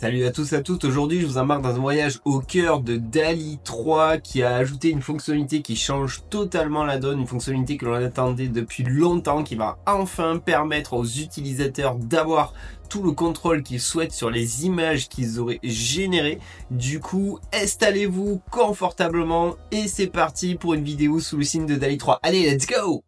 Salut à tous à toutes, aujourd'hui je vous embarque dans un voyage au cœur de DALI 3 qui a ajouté une fonctionnalité qui change totalement la donne, une fonctionnalité que l'on attendait depuis longtemps qui va enfin permettre aux utilisateurs d'avoir tout le contrôle qu'ils souhaitent sur les images qu'ils auraient générées. Du coup, installez-vous confortablement et c'est parti pour une vidéo sous le signe de DALI 3. Allez, let's go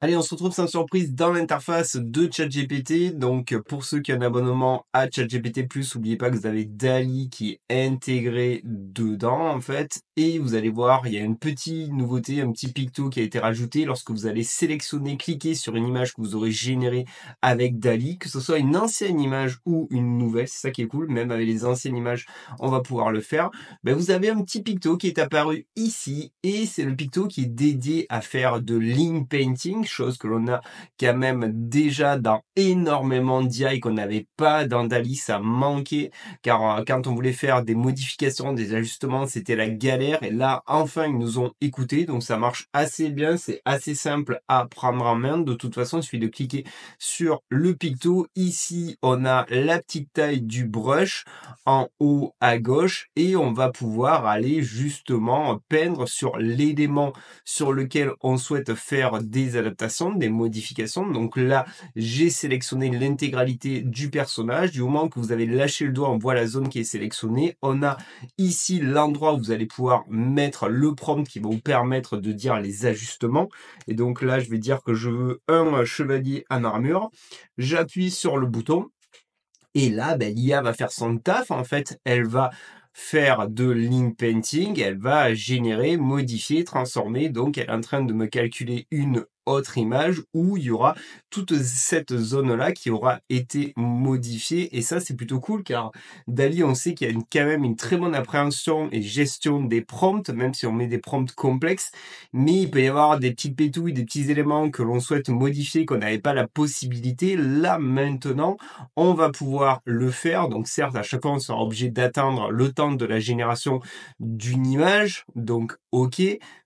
Allez, on se retrouve sans surprise dans l'interface de ChatGPT. Donc, pour ceux qui ont un abonnement à ChatGPT+, n'oubliez pas que vous avez DALI qui est intégré dedans, en fait. Et vous allez voir, il y a une petite nouveauté, un petit picto qui a été rajouté lorsque vous allez sélectionner, cliquer sur une image que vous aurez générée avec DALI, que ce soit une ancienne image ou une nouvelle, c'est ça qui est cool, même avec les anciennes images, on va pouvoir le faire. Ben, vous avez un petit picto qui est apparu ici et c'est le picto qui est dédié à faire de line painting, chose que l'on a quand même déjà dans énormément d'IA et qu'on n'avait pas dans DALI, ça manquait, car euh, quand on voulait faire des modifications, des ajustements, c'était la galère et là, enfin, ils nous ont écoutés. Donc ça marche assez bien. C'est assez simple à prendre en main. De toute façon, il suffit de cliquer sur le picto. Ici, on a la petite taille du brush en haut à gauche et on va pouvoir aller justement peindre sur l'élément sur lequel on souhaite faire des adaptations, des modifications. Donc là, j'ai sélectionné l'intégralité du personnage. Du moment que vous avez lâché le doigt, on voit la zone qui est sélectionnée. On a ici l'endroit où vous allez pouvoir mettre le prompt qui va vous permettre de dire les ajustements. Et donc là, je vais dire que je veux un chevalier en armure. J'appuie sur le bouton. Et là, ben, l'IA va faire son taf. En fait, elle va faire de link painting, elle va générer, modifier, transformer. Donc, elle est en train de me calculer une autre image où il y aura toute cette zone-là qui aura été modifiée. Et ça, c'est plutôt cool car Dali, on sait qu'il y a une, quand même une très bonne appréhension et gestion des prompts, même si on met des prompts complexes. Mais il peut y avoir des petites pétouilles, des petits éléments que l'on souhaite modifier, qu'on n'avait pas la possibilité. Là, maintenant, on va pouvoir le faire. Donc, certes, à chaque fois, on sera obligé d'attendre le temps de la génération d'une image. Donc, OK.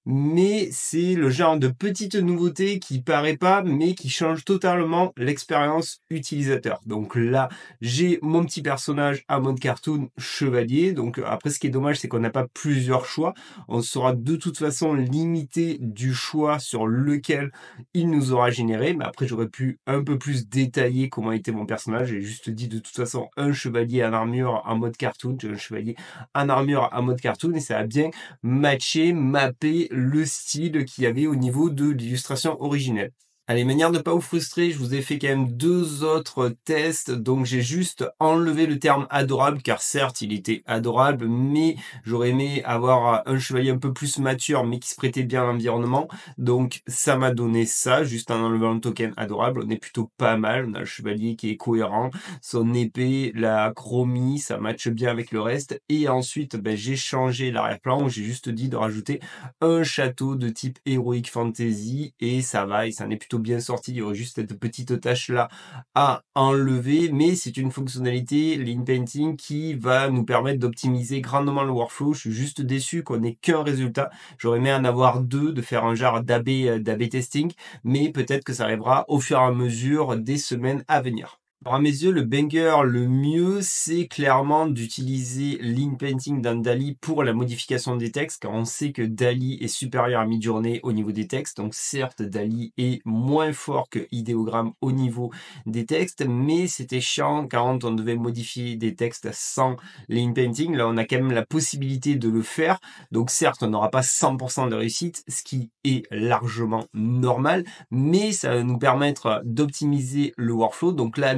Mais c'est le genre de petite nouveauté qui paraît pas, mais qui change totalement l'expérience utilisateur. Donc là, j'ai mon petit personnage à mode cartoon chevalier. Donc euh, après, ce qui est dommage, c'est qu'on n'a pas plusieurs choix. On sera de toute façon limité du choix sur lequel il nous aura généré. Mais après, j'aurais pu un peu plus détailler comment était mon personnage. J'ai juste dit de toute façon un chevalier en armure en mode cartoon, un chevalier en armure à mode cartoon, et ça a bien matché, mappé le style qu'il y avait au niveau de l'illustration original Allez, manière de ne pas vous frustrer, je vous ai fait quand même deux autres tests, donc j'ai juste enlevé le terme adorable, car certes il était adorable, mais j'aurais aimé avoir un chevalier un peu plus mature, mais qui se prêtait bien à l'environnement, donc ça m'a donné ça, juste en enlevant le token adorable, on est plutôt pas mal, on a le chevalier qui est cohérent, son épée, la chromie, ça matche bien avec le reste, et ensuite ben, j'ai changé l'arrière-plan, j'ai juste dit de rajouter un château de type héroïque fantasy, et ça va, et ça n'est est bien sorti. Il y aurait juste cette petite tâche là à enlever, mais c'est une fonctionnalité Painting qui va nous permettre d'optimiser grandement le workflow. Je suis juste déçu qu'on n'ait qu'un résultat. J'aurais aimé en avoir deux, de faire un genre d'AB, d'AB testing, mais peut-être que ça arrivera au fur et à mesure des semaines à venir à mes yeux, le banger le mieux, c'est clairement d'utiliser painting dans DALI pour la modification des textes, car on sait que DALI est supérieur à mid-journée au niveau des textes. Donc certes, DALI est moins fort que Idéogramme au niveau des textes, mais c'était chiant quand on devait modifier des textes sans painting. Là, on a quand même la possibilité de le faire. Donc certes, on n'aura pas 100% de réussite, ce qui est largement normal, mais ça va nous permettre d'optimiser le workflow. Donc là,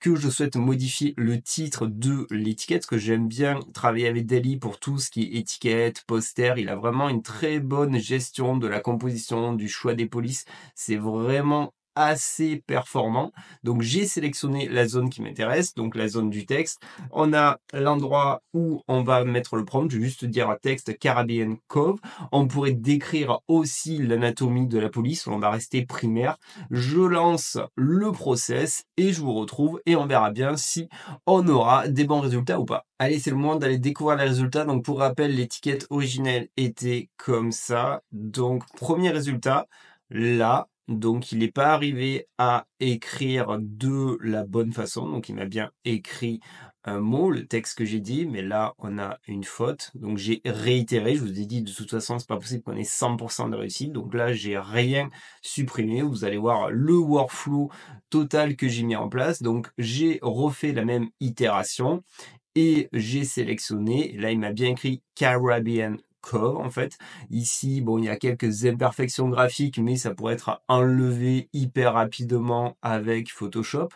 que je souhaite modifier le titre de l'étiquette, que j'aime bien travailler avec Dali pour tout ce qui est étiquette, poster, il a vraiment une très bonne gestion de la composition, du choix des polices, c'est vraiment assez performant. Donc j'ai sélectionné la zone qui m'intéresse, donc la zone du texte. On a l'endroit où on va mettre le prompt, je vais juste dire texte Caribbean Cove. On pourrait décrire aussi l'anatomie de la police, on va rester primaire. Je lance le process et je vous retrouve et on verra bien si on aura des bons résultats ou pas. Allez, c'est le moment d'aller découvrir les résultats. Donc pour rappel, l'étiquette originelle était comme ça. Donc premier résultat, là, donc il n'est pas arrivé à écrire de la bonne façon. Donc il m'a bien écrit un euh, mot, le texte que j'ai dit, mais là on a une faute. Donc j'ai réitéré, je vous ai dit de toute façon c'est pas possible qu'on ait 100% de réussite. Donc là j'ai rien supprimé. Vous allez voir le workflow total que j'ai mis en place. Donc j'ai refait la même itération et j'ai sélectionné, là il m'a bien écrit Caribbean en fait. Ici, bon, il y a quelques imperfections graphiques, mais ça pourrait être enlevé hyper rapidement avec Photoshop.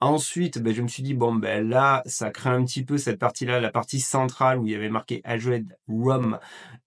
Ensuite, ben, je me suis dit, bon, ben là, ça crée un petit peu cette partie-là, la partie centrale où il y avait marqué Ajoed Rum.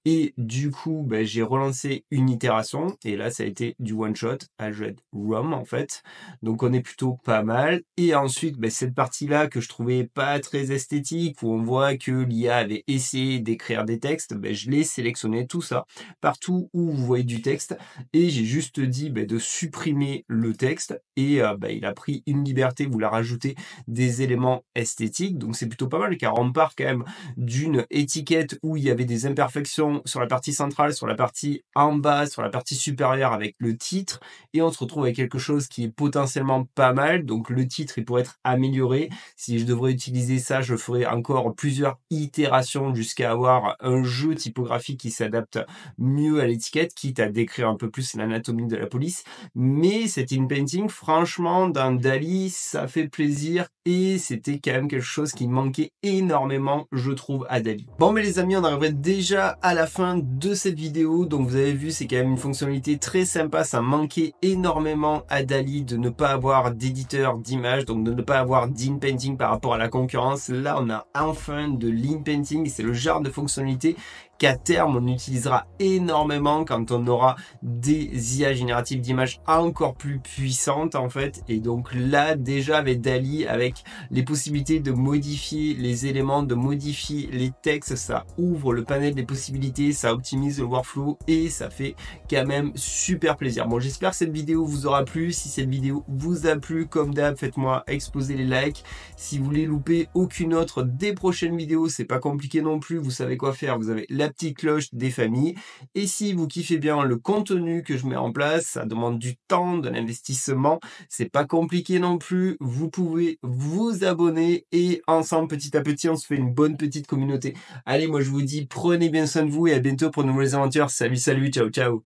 Et du coup, ben, j'ai relancé une itération. Et là, ça a été du one-shot, Ajoed Rum, en fait. Donc, on est plutôt pas mal. Et ensuite, ben, cette partie-là que je trouvais pas très esthétique, où on voit que l'IA avait essayé d'écrire des textes, ben, je l'ai sélectionné tout ça, partout où vous voyez du texte. Et j'ai juste dit ben, de supprimer le texte. Et euh, ben, il a pris une liberté, vous rajouter des éléments esthétiques. Donc c'est plutôt pas mal car on part quand même d'une étiquette où il y avait des imperfections sur la partie centrale, sur la partie en bas, sur la partie supérieure avec le titre et on se retrouve avec quelque chose qui est potentiellement pas mal. Donc le titre, il pourrait être amélioré. Si je devrais utiliser ça, je ferai encore plusieurs itérations jusqu'à avoir un jeu typographique qui s'adapte mieux à l'étiquette, quitte à décrire un peu plus l'anatomie de la police. Mais cette une painting franchement, d'un Dali, ça fait plaisir et c'était quand même quelque chose qui manquait énormément, je trouve, à Dali. Bon, mais les amis, on arriverait déjà à la fin de cette vidéo. Donc, vous avez vu, c'est quand même une fonctionnalité très sympa. Ça manquait énormément à Dali de ne pas avoir d'éditeur d'image, donc de ne pas avoir painting par rapport à la concurrence. Là, on a enfin de painting C'est le genre de fonctionnalité qu'à terme on utilisera énormément quand on aura des IA génératives d'images encore plus puissantes en fait et donc là déjà avec Dali avec les possibilités de modifier les éléments de modifier les textes ça ouvre le panel des possibilités ça optimise le workflow et ça fait quand même super plaisir bon j'espère que cette vidéo vous aura plu si cette vidéo vous a plu comme d'hab faites moi exploser les likes si vous voulez louper aucune autre des prochaines vidéos c'est pas compliqué non plus vous savez quoi faire vous avez la petite cloche des familles. Et si vous kiffez bien le contenu que je mets en place, ça demande du temps, de l'investissement, c'est pas compliqué non plus. Vous pouvez vous abonner et ensemble, petit à petit, on se fait une bonne petite communauté. Allez, moi je vous dis, prenez bien soin de vous et à bientôt pour de nouvelles aventures. Salut, salut, ciao, ciao.